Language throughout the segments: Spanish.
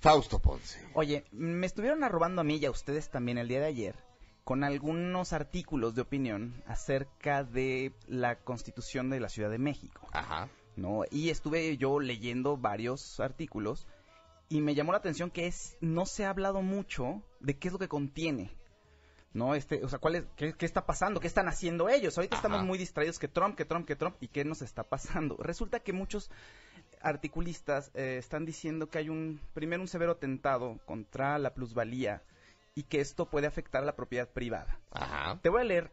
Fausto Ponce. Oye, me estuvieron arrobando a mí y a ustedes también el día de ayer con algunos artículos de opinión acerca de la Constitución de la Ciudad de México. Ajá. ¿No? Y estuve yo leyendo varios artículos y me llamó la atención que es no se ha hablado mucho de qué es lo que contiene. ¿No? Este, o sea, ¿cuál es, qué, está pasando? ¿Qué están haciendo ellos? Ahorita estamos muy distraídos que Trump, que Trump, que Trump y qué nos está pasando. Resulta que muchos articulistas eh, están diciendo que hay un, primero, un severo atentado contra la plusvalía y que esto puede afectar la propiedad privada. Ajá. Te voy a leer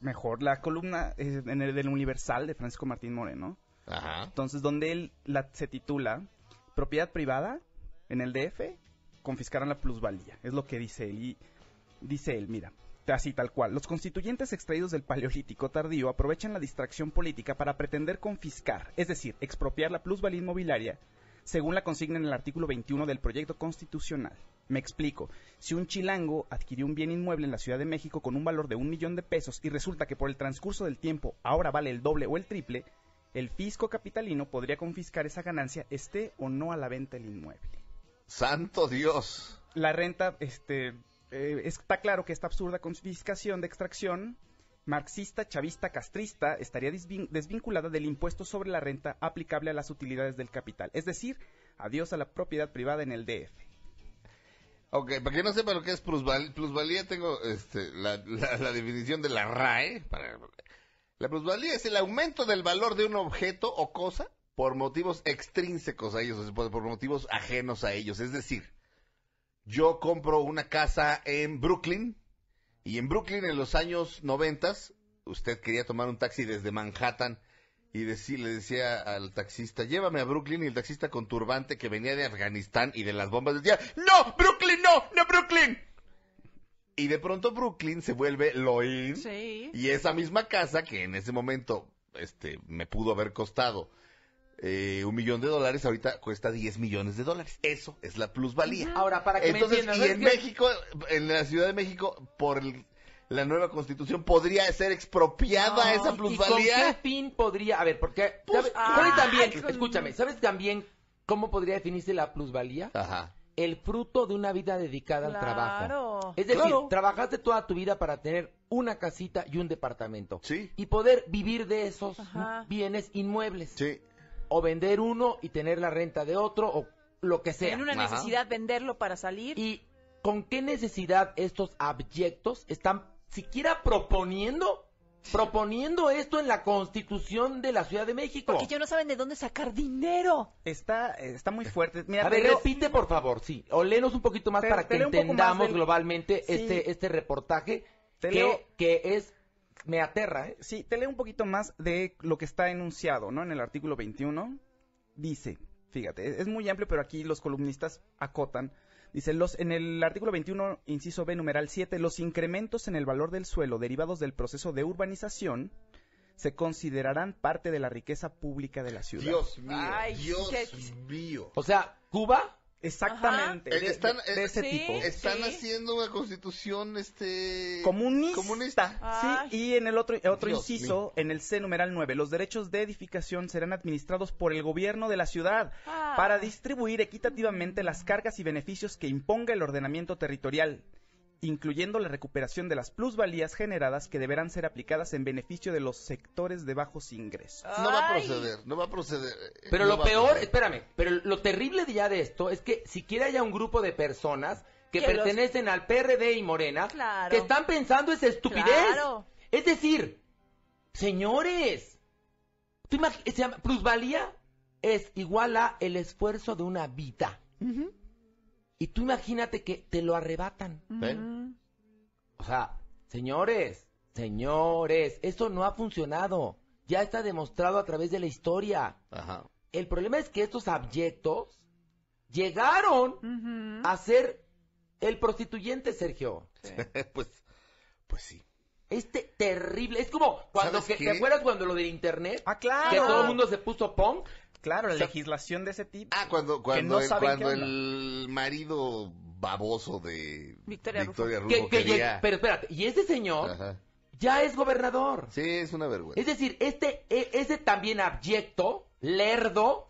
mejor la columna eh, en el del Universal de Francisco Martín Moreno. Ajá. Entonces, donde él la, se titula Propiedad privada en el DF confiscarán la plusvalía. Es lo que dice él. Y dice él, mira, este, así tal cual, los constituyentes extraídos del Paleolítico tardío aprovechan la distracción política para pretender confiscar, es decir, expropiar la plusvalía inmobiliaria, según la consigna en el artículo 21 del proyecto constitucional. Me explico, si un chilango adquirió un bien inmueble en la Ciudad de México con un valor de un millón de pesos y resulta que por el transcurso del tiempo ahora vale el doble o el triple, el fisco capitalino podría confiscar esa ganancia esté o no a la venta el inmueble. Santo Dios. La renta, este, eh, está claro que esta absurda confiscación de extracción marxista, chavista, castrista estaría desvinculada del impuesto sobre la renta aplicable a las utilidades del capital. Es decir, adiós a la propiedad privada en el DF. Ok, para que no sepa lo que es plusvalía, tengo este, la, definición de la RAE. la plusvalía es el aumento del valor de un objeto o cosa por motivos extrínsecos a ellos, por motivos ajenos a ellos. Es decir, yo compro una casa en Brooklyn y en Brooklyn en los años noventas usted quería tomar un taxi desde Manhattan y le decía al taxista, llévame a Brooklyn y el taxista con turbante que venía de Afganistán y de las bombas decía, no, Brooklyn, no, no Brooklyn. Y de pronto Brooklyn se vuelve Loin y esa misma casa que en ese momento este, me pudo haber costado eh, un millón de dólares, ahorita cuesta 10 millones de dólares. Eso es la plusvalía. Ahora, para que me Y en México, en la Ciudad de México, por la nueva constitución podría ser expropiada esa plusvalía. qué fin podría? A ver, porque. Pues, ah, ¿sabes, también, escúchame, ¿sabes también cómo podría definirse la plusvalía? Ajá. El fruto de una vida dedicada al trabajo. Es decir, trabajaste toda tu vida para tener una casita y un departamento. Sí. Y poder vivir de esos bienes inmuebles. Sí o vender uno y tener la renta de otro o lo que sea. Tienen una necesidad venderlo para salir. ¿Y con qué necesidad estos abyectos están siquiera proponiendo proponiendo esto en la Constitución de la Ciudad de México. Porque ya no saben de dónde sacar dinero. Está, está muy fuerte. a ver, repite por favor, sí. O un poquito más para que entendamos globalmente este, este reportaje que es me aterra. ¿eh? Sí, te leo un poquito más de lo que está enunciado, ¿no? En el artículo 21 dice, fíjate, es muy amplio, pero aquí los columnistas acotan. Dice, los, en el artículo 21, inciso B, numeral 7, los incrementos en el valor del suelo derivados del proceso de urbanización se considerarán parte de la riqueza pública de la ciudad. Dios mío, Ay, Dios mío. O sea, Cuba Exactamente, de, ese tipo. Están haciendo una constitución este comunista. Sí, y en el otro, otro inciso, en el C numeral 9, los derechos de edificación serán administrados por el gobierno de la ciudad ah. para distribuir equitativamente las cargas y beneficios que imponga el ordenamiento territorial incluyendo la recuperación de las plusvalías generadas que deberán ser aplicadas en beneficio de los sectores de bajos ingresos. No va a proceder, no va a proceder. Eh, pero lo peor, espérame, pero lo terrible ya de esto es que siquiera haya un grupo de personas que, pertenecen al PRD y Morena que están pensando esa estupidez. Es decir, señores, plusvalía es igual a el esfuerzo de una vida. Y tú imagínate que te lo arrebatan. O sea, señores, señores, eso no ha funcionado. Ya está demostrado a través de la historia. Ajá. El problema es que estos abyectos llegaron a ser el prostituyente, Sergio. Pues, pues, sí. Este terrible, es como cuando que, ¿te acuerdas cuando lo del internet? Ah, claro. Que todo el mundo se puso punk. Claro, la legislación de ese tipo. Ah, cuando, el, cuando el marido baboso de Victoria, Victoria Pero espérate, y ese señor ya es gobernador. Sí, es una vergüenza. Es decir, este, e, ese también abyecto, lerdo,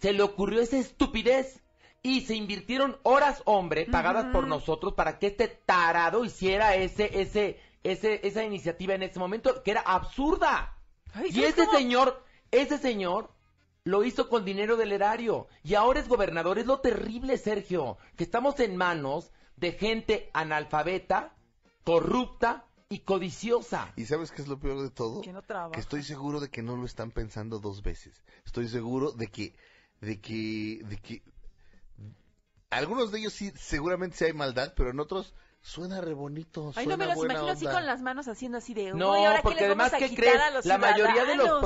se le ocurrió esa estupidez. Y se invirtieron horas, hombre, pagadas por nosotros para que este tarado hiciera ese, ese, ese, esa iniciativa en ese momento, que era absurda. y ese este señor, ese señor lo hizo con dinero del erario. Y ahora es gobernador. Es lo terrible, Sergio, que estamos en manos de gente analfabeta, corrupta y codiciosa. ¿Y sabes qué es lo peor de todo? Que no trabaja. Que estoy seguro de que no lo están pensando dos veces. Estoy seguro de que, de que, de que... Algunos de ellos sí, seguramente sí hay maldad, pero en otros Suena re bonito. Ay, no me los imagino así con las manos haciendo así de. No, porque además, ¿qué La mayoría de los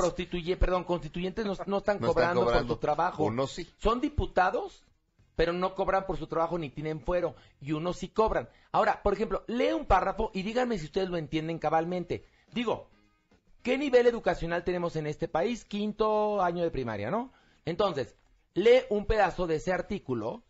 perdón, constituyentes no, están, cobrando por su trabajo. Son diputados, pero no cobran por su trabajo ni tienen fuero. Y unos sí cobran. Ahora, por ejemplo, lee un párrafo y díganme si ustedes lo entienden cabalmente. Digo, ¿qué nivel educacional tenemos en este país? Quinto año de primaria, ¿no? Entonces, lee un pedazo de ese artículo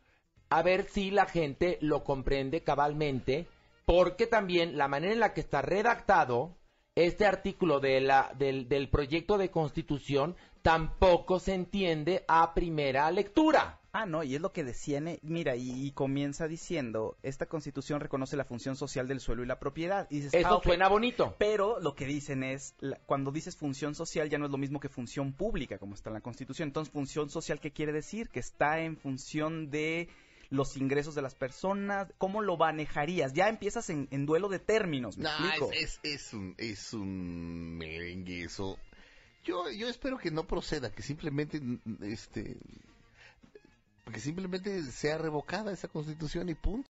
a ver si la gente lo comprende cabalmente, porque también la manera en la que está redactado este artículo de la, del, del proyecto de constitución tampoco se entiende a primera lectura. Ah, no, y es lo que decían, mira, y, comienza diciendo, esta constitución reconoce la función social del suelo y la propiedad. Y ah, suena bonito. Pero lo que dicen es, cuando dices función social ya no es lo mismo que función pública, como está en la constitución. Entonces, función social, ¿qué quiere decir? Que está en función de los ingresos de las personas, cómo lo manejarías. Ya empiezas en, duelo de términos. ¿me Es, es, un, es un merengue eso. Yo, yo espero que no proceda, que simplemente este que simplemente sea revocada esa constitución y punto.